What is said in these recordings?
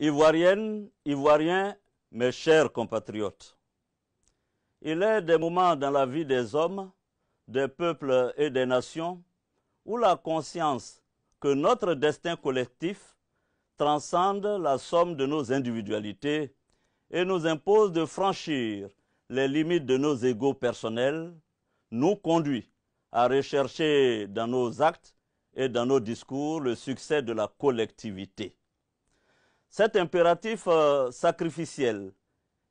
Ivoiriennes, Ivoiriens, mes chers compatriotes. Il est des moments dans la vie des hommes, des peuples et des nations où la conscience que notre destin collectif transcende la somme de nos individualités et nous impose de franchir les limites de nos égaux personnels, nous conduit à rechercher dans nos actes et dans nos discours le succès de la collectivité. Cet impératif euh, sacrificiel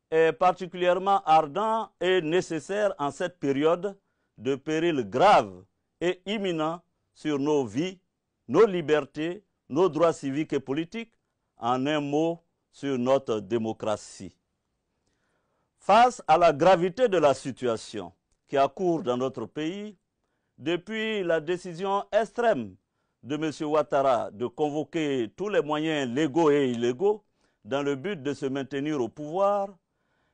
est particulièrement ardent et nécessaire en cette période de péril grave et imminent sur nos vies, nos libertés, nos droits civiques et politiques, en un mot, sur notre démocratie. Face à la gravité de la situation qui a cours dans notre pays, depuis la décision extrême de M. Ouattara de convoquer tous les moyens légaux et illégaux dans le but de se maintenir au pouvoir,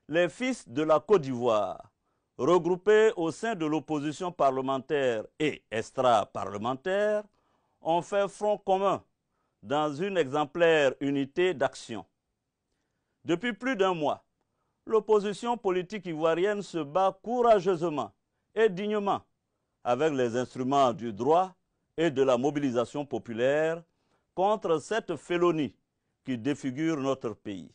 les fils de la Côte d'Ivoire, regroupés au sein de l'opposition parlementaire et extra-parlementaire, ont fait front commun dans une exemplaire unité d'action. Depuis plus d'un mois, l'opposition politique ivoirienne se bat courageusement et dignement avec les instruments du droit et de la mobilisation populaire contre cette félonie qui défigure notre pays.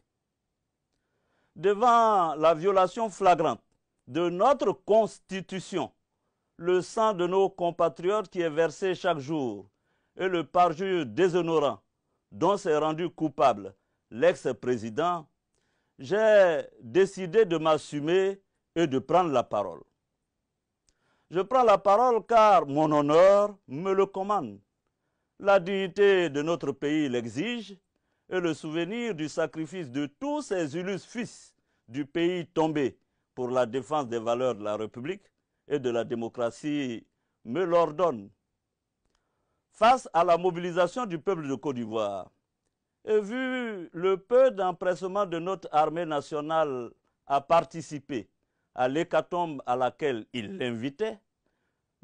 Devant la violation flagrante de notre Constitution, le sang de nos compatriotes qui est versé chaque jour et le parjure déshonorant dont s'est rendu coupable l'ex-président, j'ai décidé de m'assumer et de prendre la parole. Je prends la parole car mon honneur me le commande. La dignité de notre pays l'exige et le souvenir du sacrifice de tous ces illustres fils du pays tombé pour la défense des valeurs de la République et de la démocratie me l'ordonne. Face à la mobilisation du peuple de Côte d'Ivoire, et vu le peu d'empressement de notre armée nationale à participer à l'hécatombe à laquelle il l'invitait,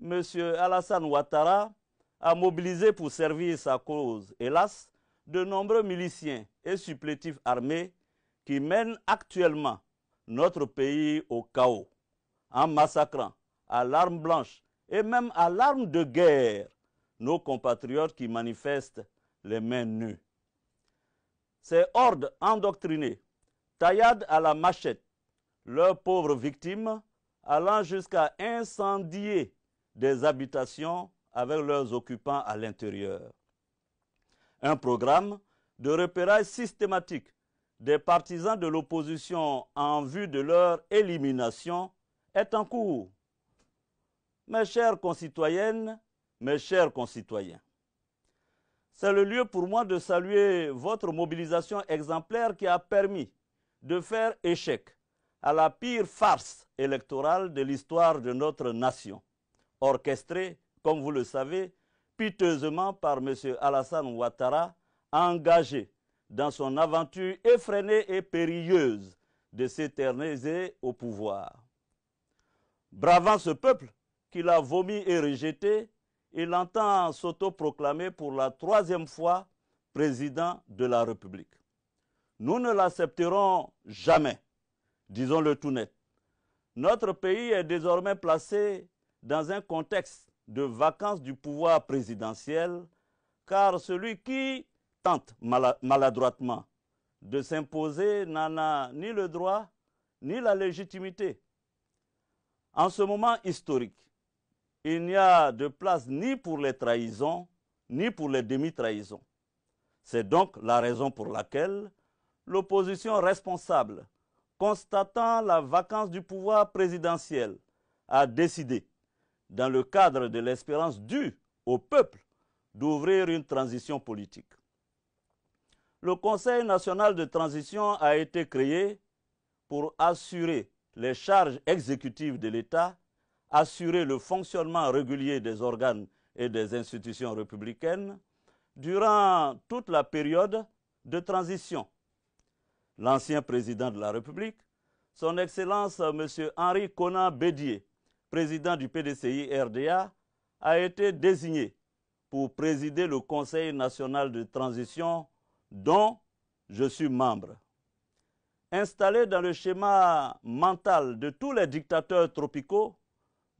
M. Alassane Ouattara a mobilisé pour servir sa cause, hélas, de nombreux miliciens et supplétifs armés qui mènent actuellement notre pays au chaos, en massacrant à l'arme blanche et même à l'arme de guerre nos compatriotes qui manifestent les mains nues. Ces hordes endoctrinées tailladent à la machette leurs pauvres victimes, allant jusqu'à incendier des habitations avec leurs occupants à l'intérieur. Un programme de repérage systématique des partisans de l'opposition en vue de leur élimination est en cours. Mes chers concitoyennes, mes chers concitoyens, c'est le lieu pour moi de saluer votre mobilisation exemplaire qui a permis de faire échec à la pire farce électorale de l'histoire de notre nation orchestré, comme vous le savez, piteusement par M. Alassane Ouattara, engagé dans son aventure effrénée et périlleuse de s'éterniser au pouvoir. Bravant ce peuple qu'il a vomi et rejeté, il entend s'autoproclamer pour la troisième fois président de la République. Nous ne l'accepterons jamais, disons-le tout net. Notre pays est désormais placé dans un contexte de vacances du pouvoir présidentiel, car celui qui tente maladroitement de s'imposer n'en a ni le droit ni la légitimité. En ce moment historique, il n'y a de place ni pour les trahisons, ni pour les demi-trahisons. C'est donc la raison pour laquelle l'opposition responsable, constatant la vacance du pouvoir présidentiel, a décidé dans le cadre de l'espérance due au peuple d'ouvrir une transition politique. Le Conseil national de transition a été créé pour assurer les charges exécutives de l'État, assurer le fonctionnement régulier des organes et des institutions républicaines durant toute la période de transition. L'ancien président de la République, son Excellence M. Henri Conan Bédier, président du PDCI-RDA, a été désigné pour présider le Conseil national de transition dont je suis membre. Installé dans le schéma mental de tous les dictateurs tropicaux,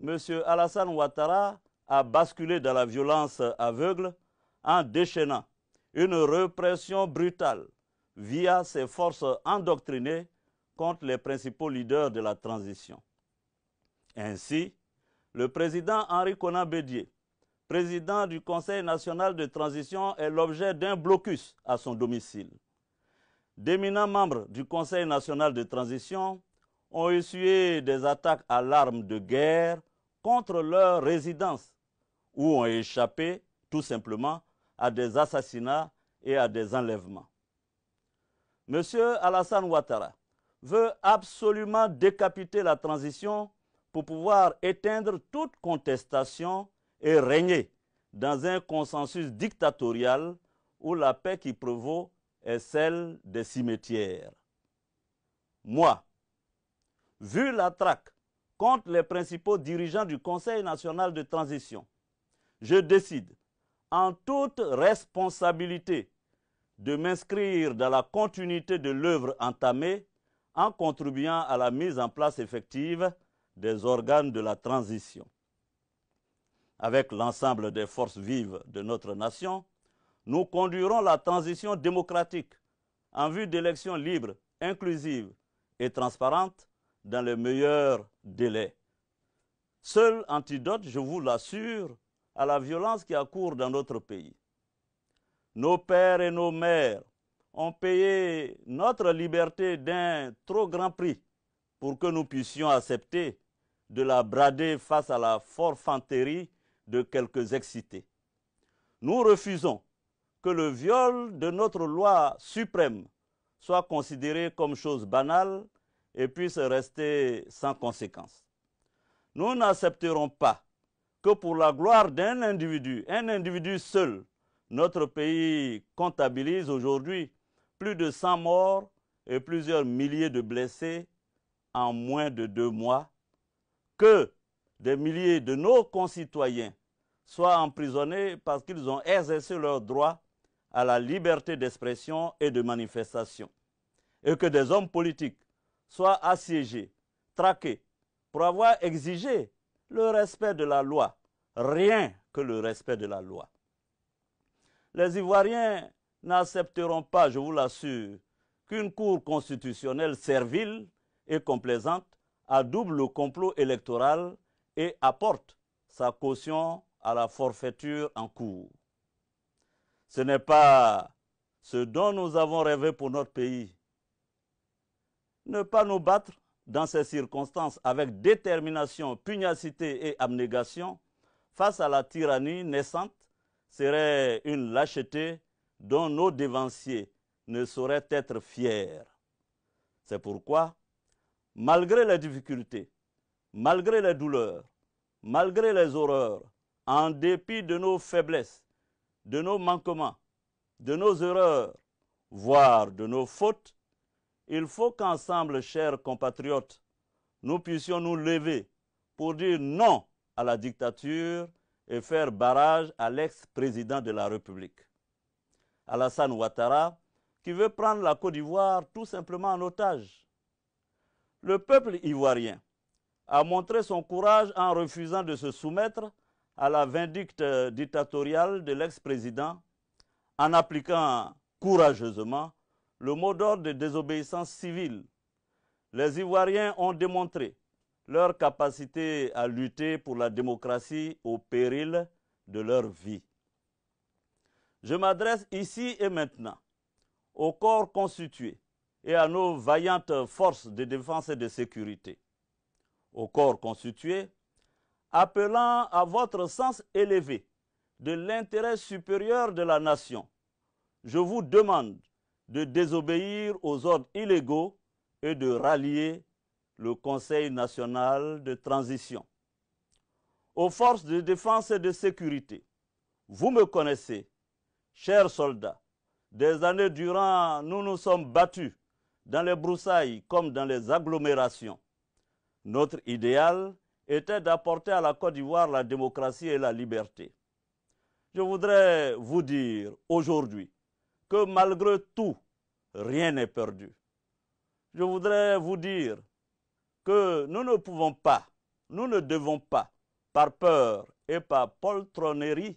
M. Alassane Ouattara a basculé dans la violence aveugle en déchaînant une répression brutale via ses forces endoctrinées contre les principaux leaders de la transition. Ainsi, le président Henri Conan Bédier, président du Conseil national de transition, est l'objet d'un blocus à son domicile. D'éminents membres du Conseil national de transition ont essuyé des attaques à l'arme de guerre contre leur résidence ou ont échappé tout simplement à des assassinats et à des enlèvements. Monsieur Alassane Ouattara veut absolument décapiter la transition pour pouvoir éteindre toute contestation et régner dans un consensus dictatorial où la paix qui prévaut est celle des cimetières. Moi, vu la traque contre les principaux dirigeants du Conseil national de transition, je décide, en toute responsabilité, de m'inscrire dans la continuité de l'œuvre entamée en contribuant à la mise en place effective des organes de la transition. Avec l'ensemble des forces vives de notre nation, nous conduirons la transition démocratique en vue d'élections libres, inclusives et transparentes dans les meilleurs délais. Seul antidote, je vous l'assure, à la violence qui accourt dans notre pays. Nos pères et nos mères ont payé notre liberté d'un trop grand prix pour que nous puissions accepter de la brader face à la forfanterie de quelques excités. Nous refusons que le viol de notre loi suprême soit considéré comme chose banale et puisse rester sans conséquence. Nous n'accepterons pas que pour la gloire d'un individu, un individu seul, notre pays comptabilise aujourd'hui plus de 100 morts et plusieurs milliers de blessés en moins de deux mois que des milliers de nos concitoyens soient emprisonnés parce qu'ils ont exercé leur droit à la liberté d'expression et de manifestation, et que des hommes politiques soient assiégés, traqués, pour avoir exigé le respect de la loi, rien que le respect de la loi. Les Ivoiriens n'accepteront pas, je vous l'assure, qu'une Cour constitutionnelle servile et complaisante à double complot électoral et apporte sa caution à la forfaiture en cours. Ce n'est pas ce dont nous avons rêvé pour notre pays. Ne pas nous battre dans ces circonstances avec détermination, pugnacité et abnégation face à la tyrannie naissante serait une lâcheté dont nos dévanciers ne sauraient être fiers. C'est pourquoi malgré les difficultés, malgré les douleurs, malgré les horreurs, en dépit de nos faiblesses, de nos manquements, de nos erreurs, voire de nos fautes, il faut qu'ensemble, chers compatriotes, nous puissions nous lever pour dire non à la dictature et faire barrage à l'ex-président de la République, Alassane Ouattara, qui veut prendre la Côte d'Ivoire tout simplement en otage le peuple ivoirien a montré son courage en refusant de se soumettre à la vindicte dictatoriale de l'ex-président en appliquant courageusement le mot d'ordre de désobéissance civile. Les Ivoiriens ont démontré leur capacité à lutter pour la démocratie au péril de leur vie. Je m'adresse ici et maintenant au corps constitué et à nos vaillantes forces de défense et de sécurité, au corps constitué, appelant à votre sens élevé de l'intérêt supérieur de la nation, je vous demande de désobéir aux ordres illégaux et de rallier le Conseil national de transition. Aux forces de défense et de sécurité, vous me connaissez, chers soldats, des années durant, nous nous sommes battus dans les broussailles comme dans les agglomérations. Notre idéal était d'apporter à la Côte d'Ivoire la démocratie et la liberté. Je voudrais vous dire aujourd'hui que malgré tout, rien n'est perdu. Je voudrais vous dire que nous ne pouvons pas, nous ne devons pas, par peur et par poltronnerie,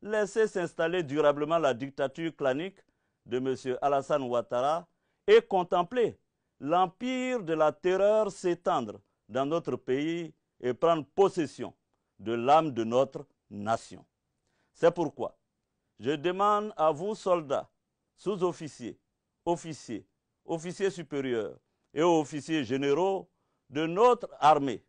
laisser s'installer durablement la dictature clanique de M. Alassane Ouattara et contempler l'empire de la terreur s'étendre dans notre pays et prendre possession de l'âme de notre nation. C'est pourquoi je demande à vous, soldats, sous-officiers, officiers, officiers supérieurs et officiers généraux de notre armée,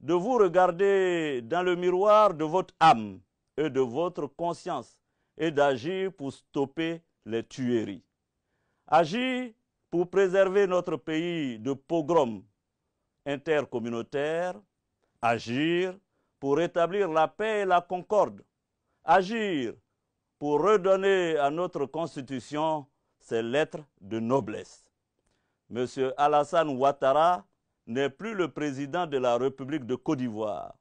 de vous regarder dans le miroir de votre âme et de votre conscience et d'agir pour stopper les tueries. Agir pour préserver notre pays de pogroms intercommunautaires, agir pour rétablir la paix et la concorde, agir pour redonner à notre Constitution ses lettres de noblesse. M. Alassane Ouattara n'est plus le président de la République de Côte d'Ivoire.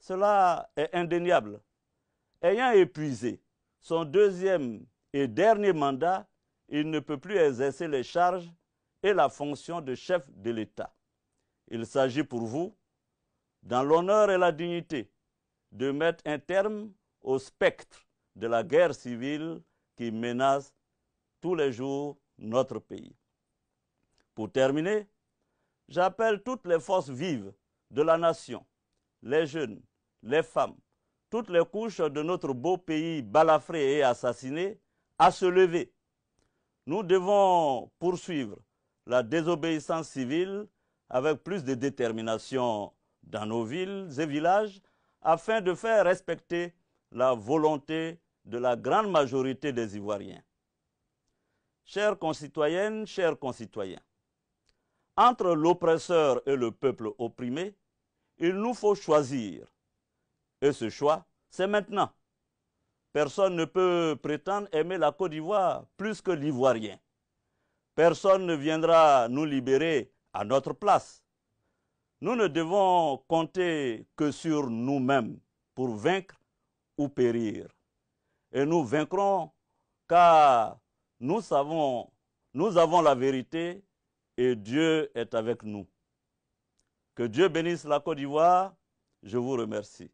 Cela est indéniable. Ayant épuisé son deuxième et dernier mandat, il ne peut plus exercer les charges et la fonction de chef de l'État. Il s'agit pour vous, dans l'honneur et la dignité, de mettre un terme au spectre de la guerre civile qui menace tous les jours notre pays. Pour terminer, j'appelle toutes les forces vives de la nation, les jeunes, les femmes, toutes les couches de notre beau pays balafré et assassiné, à se lever nous devons poursuivre la désobéissance civile avec plus de détermination dans nos villes et villages afin de faire respecter la volonté de la grande majorité des Ivoiriens. Chères concitoyennes, chers concitoyens, entre l'oppresseur et le peuple opprimé, il nous faut choisir. Et ce choix, c'est maintenant. Personne ne peut prétendre aimer la Côte d'Ivoire plus que l'Ivoirien. Personne ne viendra nous libérer à notre place. Nous ne devons compter que sur nous-mêmes pour vaincre ou périr. Et nous vaincrons car nous savons, nous avons la vérité et Dieu est avec nous. Que Dieu bénisse la Côte d'Ivoire. Je vous remercie.